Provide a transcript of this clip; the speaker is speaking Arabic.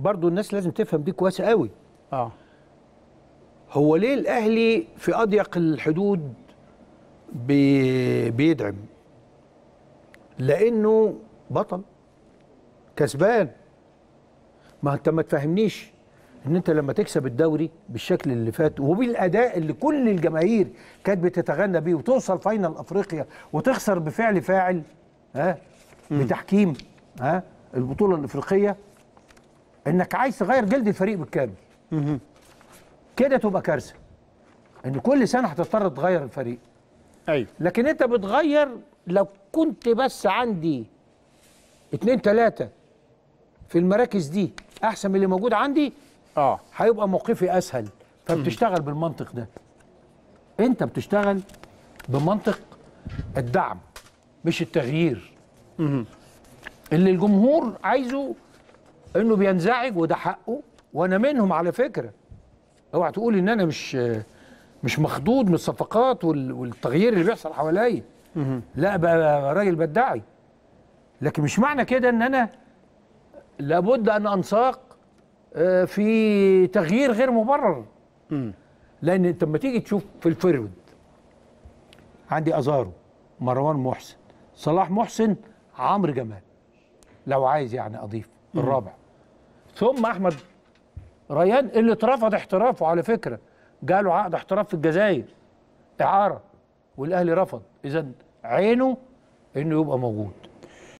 برضو الناس لازم تفهم دي كويس قوي اه هو ليه الاهلي في اضيق الحدود بي بيدعم لانه بطل كسبان ما انت ما تفهمنيش ان انت لما تكسب الدوري بالشكل اللي فات وبالاداء اللي كل الجماهير كانت بتتغنى بيه وتوصل فاينل افريقيا وتخسر بفعل فاعل ها بتحكيم ها البطوله الافريقيه انك عايز تغير جلد الفريق بالكامل كده تبقى كارثه ان كل سنه هتضطر تغير الفريق ايوه لكن انت بتغير لو كنت بس عندي اتنين تلاته في المراكز دي احسن من اللي موجود عندي اه هيبقى موقفي اسهل فبتشتغل بالمنطق ده انت بتشتغل بمنطق الدعم مش التغيير اللي الجمهور عايزه انه بينزعج وده حقه وانا منهم على فكره اوعى تقول ان انا مش مش مخضوض من الصفقات والتغيير اللي بيحصل حواليا لا بقى راجل بدعي لكن مش معنى كده ان انا لابد ان انساق آه، في تغيير غير مبرر لان انت لما تيجي تشوف في الفرود عندي ازارو مروان محسن صلاح محسن عمرو جمال لو عايز يعني اضيف الرابع ثم احمد ريان اللي اترفض احترافه على فكره جاله عقد احتراف في الجزائر اعاره والاهلي رفض اذا عينه انه يبقى موجود